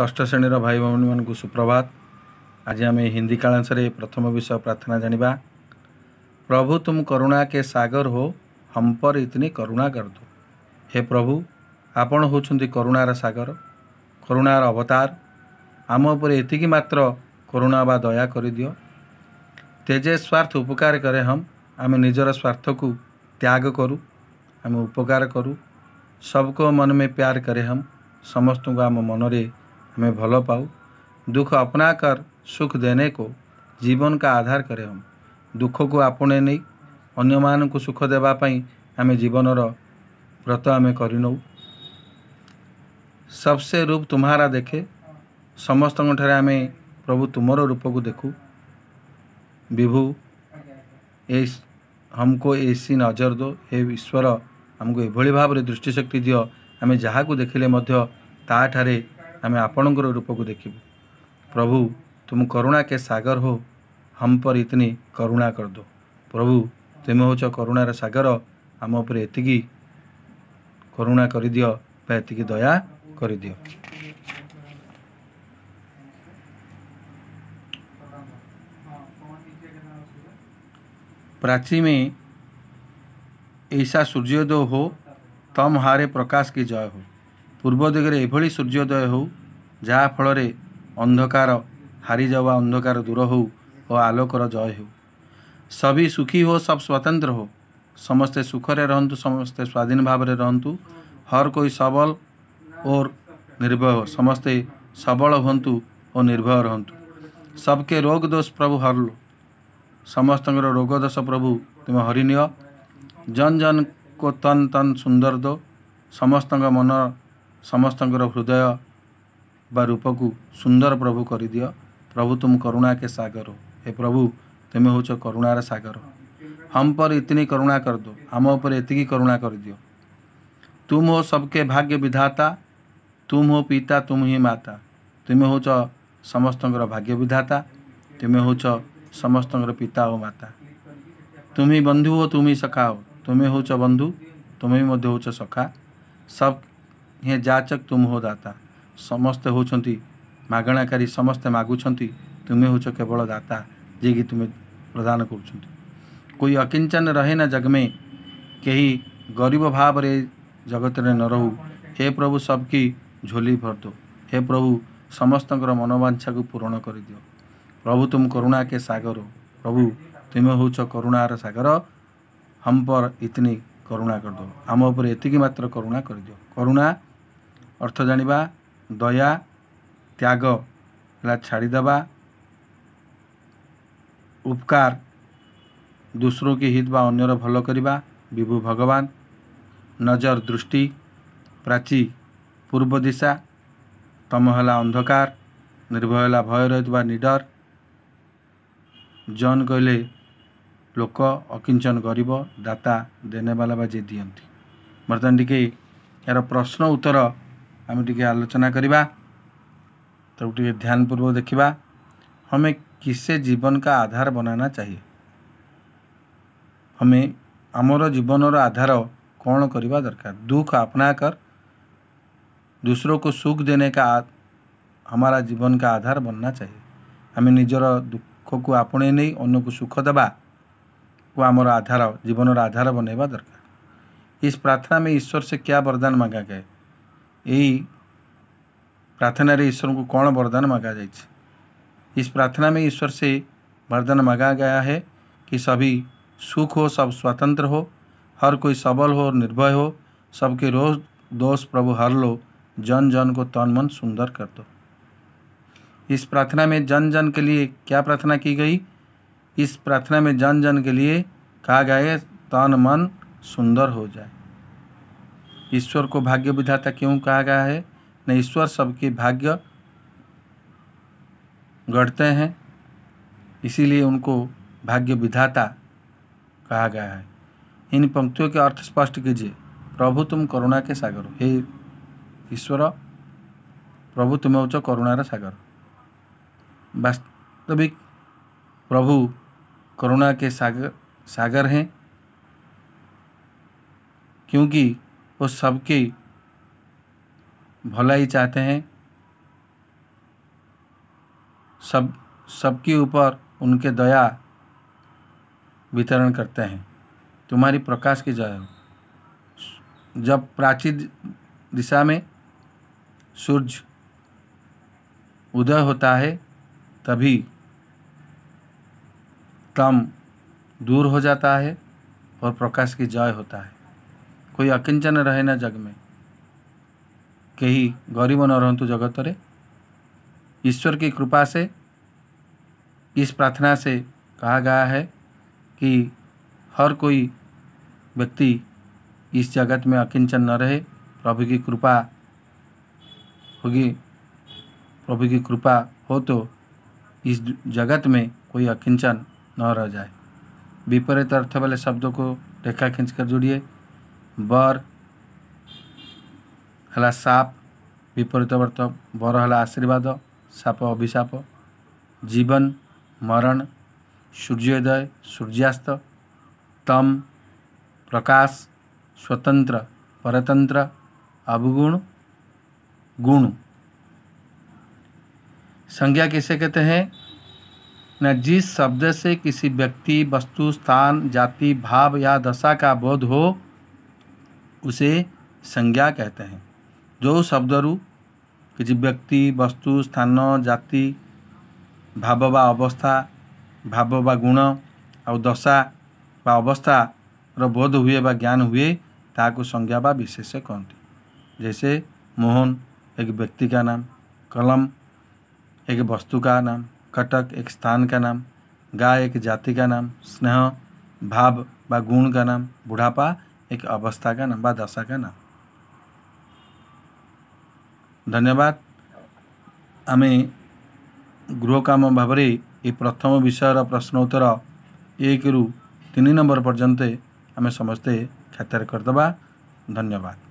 षष्ठ श्रेणी र भाइभी म सुप्रभात आज अनि हिन्दी कालसर प्रथम विषय प्रार्थना जाँदा प्रभु तुम करुणा के सागर हो हम पर इतनी करुणा कर दो हे प्रभु आपण हौँदै करुणार सगर कुणार अवतार आम यतिकिमत्रुणा दया कर गरिदियो तेजे स्वर्थ उप के हम् आमे निजर को त्याग करू गरु उपकार करू सबको मन में प्यार करे हम हम् मनरे हमें भलो पाऊ दुख अपना कर सुख देने को जीवन का आधार करे हम दुख को आपणे नहीं अन्य को सुख देवाई आम जीवन व्रत आम करनऊ सबसे रूप तुम्हारा देखे समस्त आम प्रभु तुमर रूप को देखु विभु ए हमको ऐसी नजर दो हे ईश्वर ଆମକୁ ଏଭଳି ଭାବରେ ଦୃଷ୍ଟିଶକ୍ତି ଦିଅ ଆମେ ଯାହାକୁ ଦେଖିଲେ ମଧ୍ୟ ତା'ଠାରେ आम आपण रूप को देख प्रभु तुम करुणा के सगर हो हम पर इतनी करुणा कर दो प्रभु तुम हूँ करुणार सगर आम उपर करुणा कर दि की दया कर दि प्राची में ऐसा सूर्योदय हो तम हारे प्रकाश की जय हो पूर्व दिगरे एभली सूर्योदय हो अंधकार हारी जावा अंधकार दूर हो ओ आलक जय हो सभी सुखी हो सब स्वतंत्र हो समस्ते सुखरे समस्ते स्वाधीन भावे रहबल हर कोई सबल और निर्भय हो समस्ते सबल हुतु निर्भय रह सबके रोग दोष प्रभु हर समस्त रोग दोष प्रभु तुम हरिय जन जन को तन तन सुंदर दो समस्त मन समस्त हृदय को सुंदर प्रभु कर दि प्रभु तुम करुणा के सगर हे प्रभु तुम्हें हूँ करुणार ସାଗର हम पर इतनी करुणा कर दो हम पर इतनी करुणा कर दियो तुम हो सबके भाग्य विधाता तुम हो पिता तुम ही माता तुम्हें हूँ समस्त भाग्य विधाता तुम्हें हूँ समस्त पिता हो माता तुम्हें बंधु हो तुम्हें सखा हो तुम्हें हूँ बंधु तुम्हें सखा सब हे जाचक तुम हो दाता ସମସ୍ତେ ହେଉଛନ୍ତି ମାଗଣାକାରୀ ସମସ୍ତେ ମାଗୁଛନ୍ତି ତୁମେ ହେଉଛ କେବଳ ଦାତା ଯିଏକି ତୁମେ ପ୍ରଦାନ କରୁଛନ୍ତି କୋଇ ଅକିଞ୍ଚନ ରହେ ନା ଜଗମେ କେହି ଗରିବ ଭାବରେ ଜଗତରେ ନ ରହୁ ହେ ପ୍ରଭୁ ସବକି ଝୋଲି ଭରିଦେଉ ହେ ପ୍ରଭୁ ସମସ୍ତଙ୍କର ମନୋବାଞ୍ଛାକୁ ପୂରଣ କରିଦିଅ ପ୍ରଭୁ ତୁମ କରୁଣା କେ ସାଗର ପ୍ରଭୁ ତୁମେ ହେଉଛ କରୁଣାର ସାଗର ହମ୍ପର ଇତିନି କରୁଣା କରିଦେବ ଆମ ଉପରେ ଏତିକି ମାତ୍ର କରୁଣା କରିଦିଅ କରୁଣା ଅର୍ଥ ଜାଣିବା ଦୟା ତ୍ୟାଗ ହେଲା ଛାଡ଼ିଦେବା ଉପକାର दूसरों के हित व अन्यर भल करवा विभु भगवान नजर दृष्टि प्राची पूर्व दिशा तम है अंधकार निर्भय है भय रही निडर जन कहले लोक अकिंचन गरीब दाता देनेवाला बा जे दिंती बर्तमान टी यार प्रश्न उत्तर आम टे आलोचना करवा ତାକୁ ଟିକେ ଧ୍ୟାନପୂର୍ବକ हमें किसे जीवन का आधार बनाना चाहिए हमें आमर जीवन आधार कौन करवा दरकार दुख अपना कर दूसरों को सुख देने का हमारा जीवन का आधार बनना चाहिए हमें निजर दुख को आपण नहीं अन्न को सुख दबा को आमर आधार जीवन आधार बनवा दरकार इस प्रार्थना में ईश्वर से क्या वरदान मांगा गया यही प्रार्थना रे ईश्वर को कौन वरदान मांगा जाए इस प्रार्थना में ईश्वर से वरदान मांगा गया है कि सभी सुख हो सब स्वतंत्र हो हर कोई सबल हो निर्भय हो सबके रोज दोष प्रभु हर लो जन जन को तन मन सुंदर कर दो इस प्रार्थना में जन जन के लिए क्या प्रार्थना की गई इस प्रार्थना में जन जन के लिए कहा गया है तन मन सुंदर हो जाए ईश्वर को भाग्य विधाता क्यों कहा गया है न ईश्वर सबके भाग्य गढ़ते हैं इसीलिए उनको भाग्य विधाता कहा गया है इन पंक्तियों के अर्थ स्पष्ट कीजिए प्रभु तुम करुणा के सागर हो हे ईश्वर प्रभु तुम हो करुणार सागर वास्तविक प्रभु करुणा के सागर सागर हैं क्योंकि वो सबकी भलाई चाहते हैं सब सबके ऊपर उनके दया वितरण करते हैं तुम्हारी प्रकाश की जय हो जब प्राचीन दिशा में सूर्य उदय होता है तभी तम दूर हो जाता है और प्रकाश की जय होता है कोई अकिंचन रहे ना जग में कही गरीब न जगत रे ईश्वर की कृपा से इस प्रार्थना से कहा गया है कि हर कोई व्यक्ति इस जगत में अकिंचन न रहे प्रभु की कृपा होगी प्रभु की कृपा हो तो इस जगत में कोई अकिंचन न रह जाए विपरीत अर्थ वाले शब्दों को रेखा कर जुड़िए बर है साप विपरीत व्रत बर है आशीर्वाद साप अभिशाप जीवन मरण सूर्योदय सूर्यास्त तम प्रकाश स्वतंत्र परतंत्र अवगुण गुण संज्ञा कैसे कहते हैं न जिस शब्द से किसी व्यक्ति वस्तु स्थान जाति भाव या दशा का बोध हो उसे संज्ञा कहते हैं जो शब्द रु किसी व्यक्ति वस्तु स्थान जाति भाव बा अवस्था भाव बा गुण आ दशा बा अवस्था रो हुए बा ज्ञान हुए ताकू संज्ञा बा विशेष कहते जैसे मोहन एक व्यक्ति का नाम कलम एक वस्तु का नाम कटक एक स्थान का नाम गाय एक जाति का नाम स्नेह भाव व गुण का नाम बुढ़ापा एक अवस्था का न वा दशा का न धन्यवाद आमे ଗୃହକାମ ଭାବରେ ଏ ପ୍ରଥମ ବିଷୟର ପ୍ରଶ୍ନୋତ୍ତର ଏକରୁ ତିନି ନମ୍ବର ପର୍ଯ୍ୟନ୍ତ ଆମେ ସମସ୍ତେ ଖାତାରେ କରିଦେବା ଧନ୍ୟବାଦ